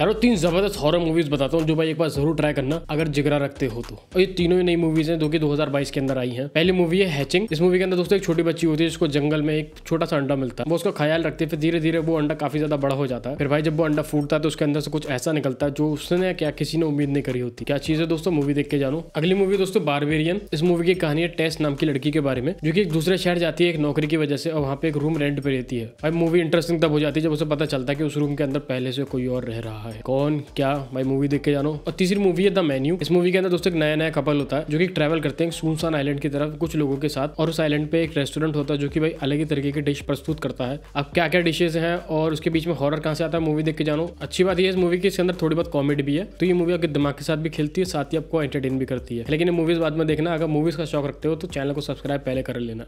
यारो तीन जबरदस्त हॉरर मूवीज बताता हूँ जो भाई एक बार जरूर ट्राई करना अगर जिगरा रखते हो तो और ये तीनों ही नई मूवीज हैं जो कि 2022 के अंदर आई हैं पहली मूवी है हैचिंग इस मूवी के अंदर दोस्तों एक छोटी बच्ची होती है जिसको जंगल में एक छोटा सा अंडा मिलता है वो उसका ख्याल रखते फिर धीरे धीरे वो अंडा काफी ज्यादा बड़ा हो जाता है फिर भाई जब वो अंडा फूटता है तो उसके अंदर से कुछ ऐसा निकलता है जो उसने क्या किसी ने उम्मीद नहीं करी होती क्या चीज है दोस्तों मूवी देख के जानो अगली मूवी दोस्तों बारबेरियन इस मूवी की कहानी है टेस्ट नाम की लड़की के बारे में जो की एक दूसरे शहर जाती है एक नौकरी की वजह से और वहाँ पे एक रूम रेंट पे रहती है भाई मूवी इंटरेस्टिंग तब हो जाती है जब उसे पता चलता है कि उस रूम के अंदर पहले से कोई और रह रहा है रहा है कौन क्या भाई मूवी देख के जानो और तीसरी मूवी है द मेन्यू इस मूवी के अंदर दोस्तों एक नया नया कपल होता है जो कि ट्रेवल करते हैं सुनसान आइलैंड की तरफ कुछ लोगों के साथ और उस आइलैंड पे एक रेस्टोरेंट होता है जो कि भाई अलग ही तरीके की डिश प्रस्तुत करता है अब क्या क्या डिशेज है और उसके बीच में हॉरर कहाँ से आता है मूवी देख के जानो अच्छी बात यह इस मूवी के अंदर थोड़ी बहुत कॉमेडी भी है तो ये मूवी आपके दिमाग के साथ भी खेलती है साथ ही आपको एंटरटेन भी करती है लेकिन मूवीज बाद में देखना अगर मूवीज का शौक रखते हो तो चैनल को सब्सक्राइब पहले कर लेना